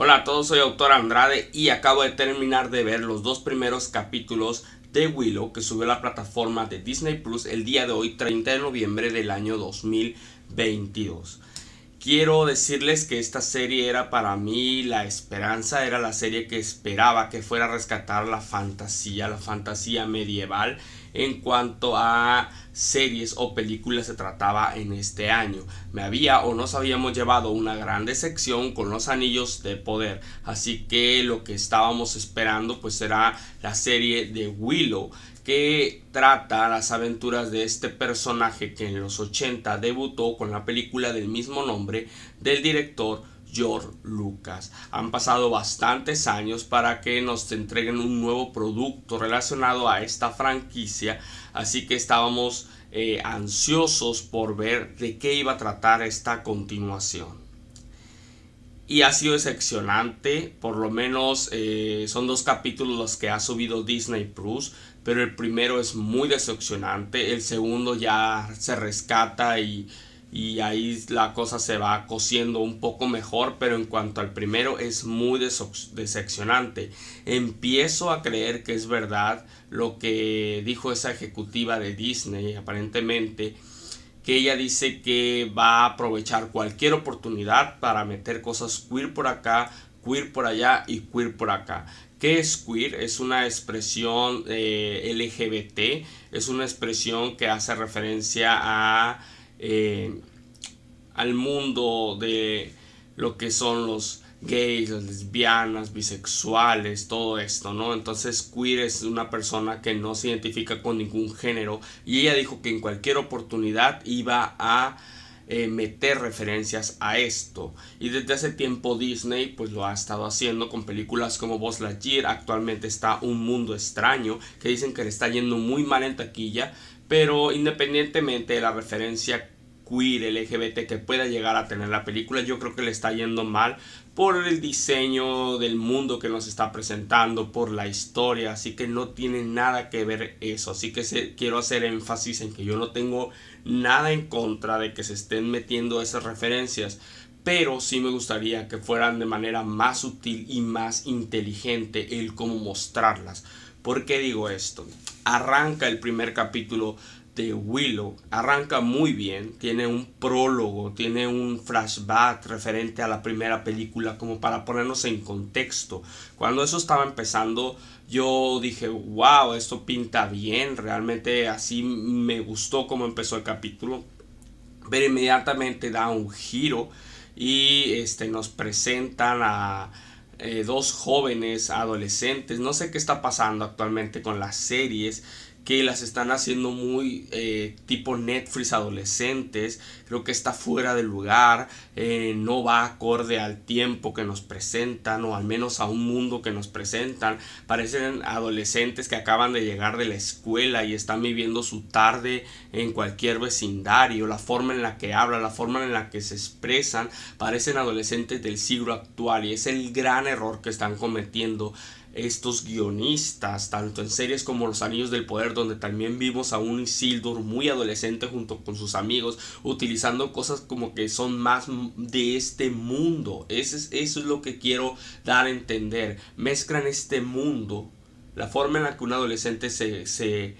Hola a todos, soy doctor Andrade y acabo de terminar de ver los dos primeros capítulos de Willow que subió a la plataforma de Disney Plus el día de hoy, 30 de noviembre del año 2022. Quiero decirles que esta serie era para mí la esperanza, era la serie que esperaba que fuera a rescatar la fantasía, la fantasía medieval en cuanto a series o películas se trataba en este año. Me había o nos habíamos llevado una gran sección con los anillos de poder. Así que lo que estábamos esperando pues era la serie de Willow que trata las aventuras de este personaje que en los 80 debutó con la película del mismo nombre del director George Lucas. Han pasado bastantes años para que nos entreguen un nuevo producto relacionado a esta franquicia, así que estábamos eh, ansiosos por ver de qué iba a tratar esta continuación. Y ha sido decepcionante, por lo menos eh, son dos capítulos los que ha subido Disney Plus, pero el primero es muy decepcionante, el segundo ya se rescata y y ahí la cosa se va cociendo un poco mejor, pero en cuanto al primero es muy decepcionante. Empiezo a creer que es verdad lo que dijo esa ejecutiva de Disney, aparentemente, que ella dice que va a aprovechar cualquier oportunidad para meter cosas queer por acá, queer por allá y queer por acá. ¿Qué es queer? Es una expresión eh, LGBT, es una expresión que hace referencia a eh, al mundo de lo que son los gays, las lesbianas, bisexuales, todo esto, ¿no? Entonces queer es una persona que no se identifica con ningún género y ella dijo que en cualquier oportunidad iba a eh, meter referencias a esto. Y desde hace tiempo Disney pues lo ha estado haciendo con películas como la Lightyear. Actualmente está Un Mundo Extraño que dicen que le está yendo muy mal en taquilla. Pero independientemente de la referencia queer, LGBT que pueda llegar a tener la película, yo creo que le está yendo mal por el diseño del mundo que nos está presentando, por la historia, así que no tiene nada que ver eso, así que quiero hacer énfasis en que yo no tengo nada en contra de que se estén metiendo esas referencias, pero sí me gustaría que fueran de manera más sutil y más inteligente el cómo mostrarlas ¿Por qué digo esto? Arranca el primer capítulo de Willow. Arranca muy bien, tiene un prólogo, tiene un flashback referente a la primera película como para ponernos en contexto. Cuando eso estaba empezando, yo dije, wow, esto pinta bien, realmente así me gustó cómo empezó el capítulo. Pero inmediatamente da un giro y este, nos presentan a eh, dos jóvenes, adolescentes, no sé qué está pasando actualmente con las series que las están haciendo muy eh, tipo Netflix adolescentes. Creo que está fuera de lugar, eh, no va acorde al tiempo que nos presentan o al menos a un mundo que nos presentan. Parecen adolescentes que acaban de llegar de la escuela y están viviendo su tarde en cualquier vecindario. La forma en la que hablan, la forma en la que se expresan, parecen adolescentes del siglo actual y es el gran error que están cometiendo estos guionistas, tanto en series como Los Anillos del Poder, donde también vimos a un Isildur muy adolescente junto con sus amigos, utilizando cosas como que son más de este mundo. Eso es, eso es lo que quiero dar a entender. Mezclan este mundo, la forma en la que un adolescente se, se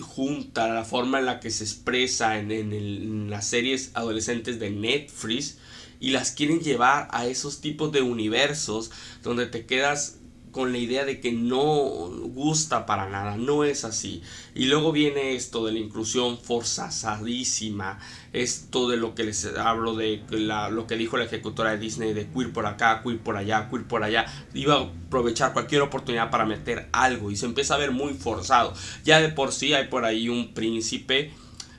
junta, la forma en la que se expresa en, en las series adolescentes de Netflix y las quieren llevar a esos tipos de universos donde te quedas con la idea de que no gusta para nada, no es así. Y luego viene esto de la inclusión forzadísima, esto de lo que les hablo de lo que dijo la ejecutora de Disney de queer por acá, queer por allá, queer por allá, iba a aprovechar cualquier oportunidad para meter algo y se empieza a ver muy forzado. Ya de por sí hay por ahí un príncipe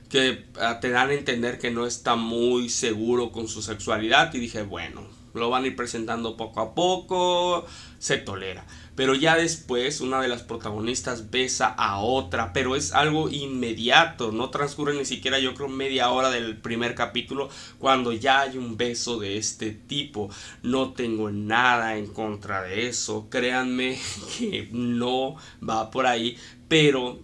que ah, te dan a entender que no está muy seguro con su sexualidad y dije, bueno, lo van a ir presentando poco a poco, se tolera. Pero ya después una de las protagonistas besa a otra, pero es algo inmediato, no transcurre ni siquiera yo creo media hora del primer capítulo cuando ya hay un beso de este tipo. No tengo nada en contra de eso, créanme que no va por ahí, pero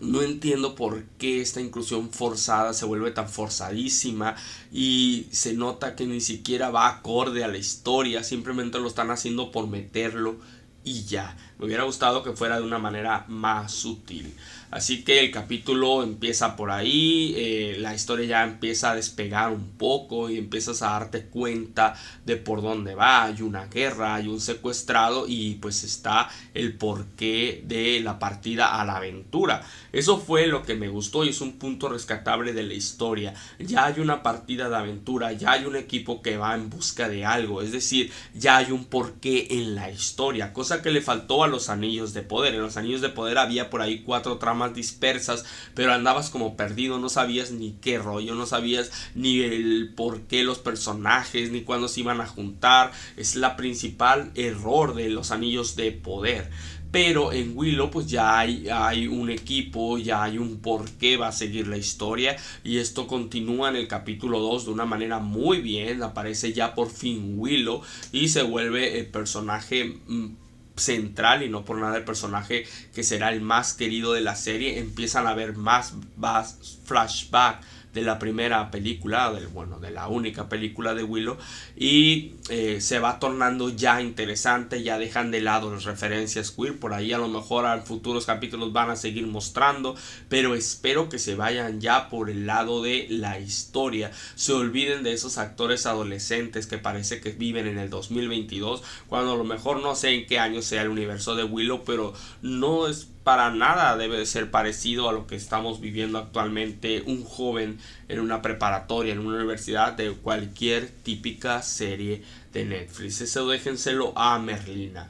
no entiendo por qué esta inclusión forzada se vuelve tan forzadísima y se nota que ni siquiera va acorde a la historia, simplemente lo están haciendo por meterlo y ya. Me hubiera gustado que fuera de una manera más sutil. Así que el capítulo empieza por ahí, eh, la historia ya empieza a despegar un poco y empiezas a darte cuenta de por dónde va. Hay una guerra, hay un secuestrado y pues está el porqué de la partida a la aventura. Eso fue lo que me gustó y es un punto rescatable de la historia. Ya hay una partida de aventura, ya hay un equipo que va en busca de algo, es decir, ya hay un porqué en la historia, cosa que le faltó a los anillos de poder. En los anillos de poder había por ahí cuatro tramas dispersas, pero andabas como perdido, no sabías ni qué rollo, no sabías ni el por qué los personajes, ni cuándo se iban a juntar. Es la principal error de los anillos de poder pero en Willow pues ya hay, hay, un equipo, ya hay un por qué va a seguir la historia y esto continúa en el capítulo 2 de una manera muy bien, aparece ya por fin Willow y se vuelve el personaje mm, central y no por nada el personaje que será el más querido de la serie, empiezan a ver más, más flashback de la primera película, del, bueno, de la única película de Willow, y eh, se va tornando ya interesante, ya dejan de lado las referencias queer, por ahí a lo mejor a futuros capítulos van a seguir mostrando, pero espero que se vayan ya por el lado de la historia, se olviden de esos actores adolescentes que parece que viven en el 2022, cuando a lo mejor no sé en qué año sea el universo de Willow, pero no es para nada debe de ser parecido a lo que estamos viviendo actualmente un joven en una preparatoria, en una universidad de cualquier típica serie de Netflix. Eso déjenselo a Merlina.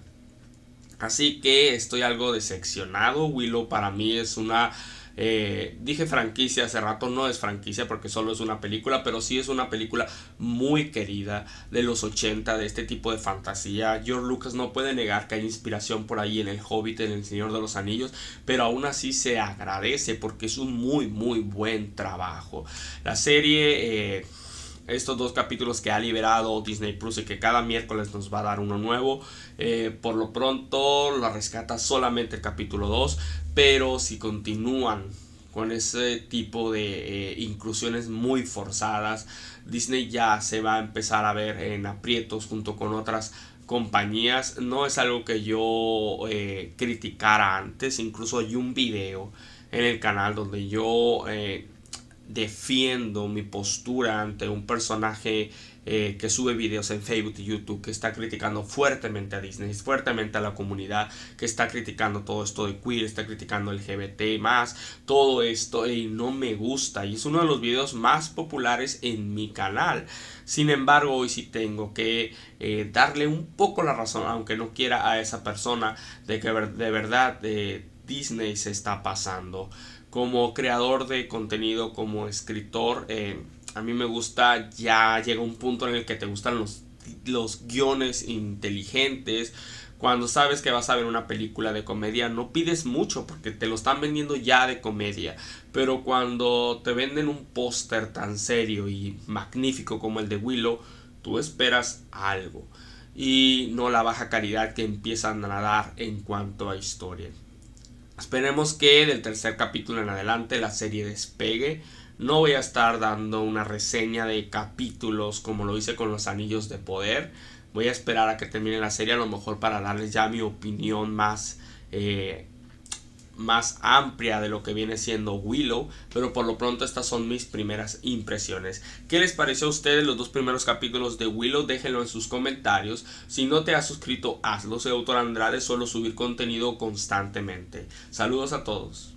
Así que estoy algo decepcionado. Willow para mí es una eh, dije franquicia hace rato, no es franquicia porque solo es una película, pero sí es una película muy querida de los 80, de este tipo de fantasía. George Lucas no puede negar que hay inspiración por ahí en El Hobbit, en El Señor de los Anillos, pero aún así se agradece porque es un muy, muy buen trabajo. La serie... Eh, estos dos capítulos que ha liberado Disney Plus y que cada miércoles nos va a dar uno nuevo. Eh, por lo pronto la rescata solamente el capítulo 2, pero si continúan con ese tipo de eh, inclusiones muy forzadas, Disney ya se va a empezar a ver en aprietos junto con otras compañías. No es algo que yo eh, criticara antes, incluso hay un video en el canal donde yo defiendo mi postura ante un personaje eh, que sube videos en Facebook y YouTube, que está criticando fuertemente a Disney, fuertemente a la comunidad, que está criticando todo esto de queer, está criticando el LGBT más, todo esto y no me gusta. Y es uno de los videos más populares en mi canal. Sin embargo, hoy sí tengo que eh, darle un poco la razón, aunque no quiera a esa persona, de que de verdad de eh, Disney se está pasando como creador de contenido, como escritor, eh, a mí me gusta, ya llega un punto en el que te gustan los, los guiones inteligentes. Cuando sabes que vas a ver una película de comedia, no pides mucho porque te lo están vendiendo ya de comedia. Pero cuando te venden un póster tan serio y magnífico como el de Willow, tú esperas algo. Y no la baja calidad que empiezan a dar en cuanto a historia. Esperemos que del tercer capítulo en adelante la serie despegue. No voy a estar dando una reseña de capítulos como lo hice con los anillos de poder. Voy a esperar a que termine la serie a lo mejor para darles ya mi opinión más eh, más amplia de lo que viene siendo Willow, pero por lo pronto estas son mis primeras impresiones. ¿Qué les pareció a ustedes los dos primeros capítulos de Willow? Déjenlo en sus comentarios. Si no te has suscrito, hazlo. Soy Autor Andrade, suelo subir contenido constantemente. Saludos a todos.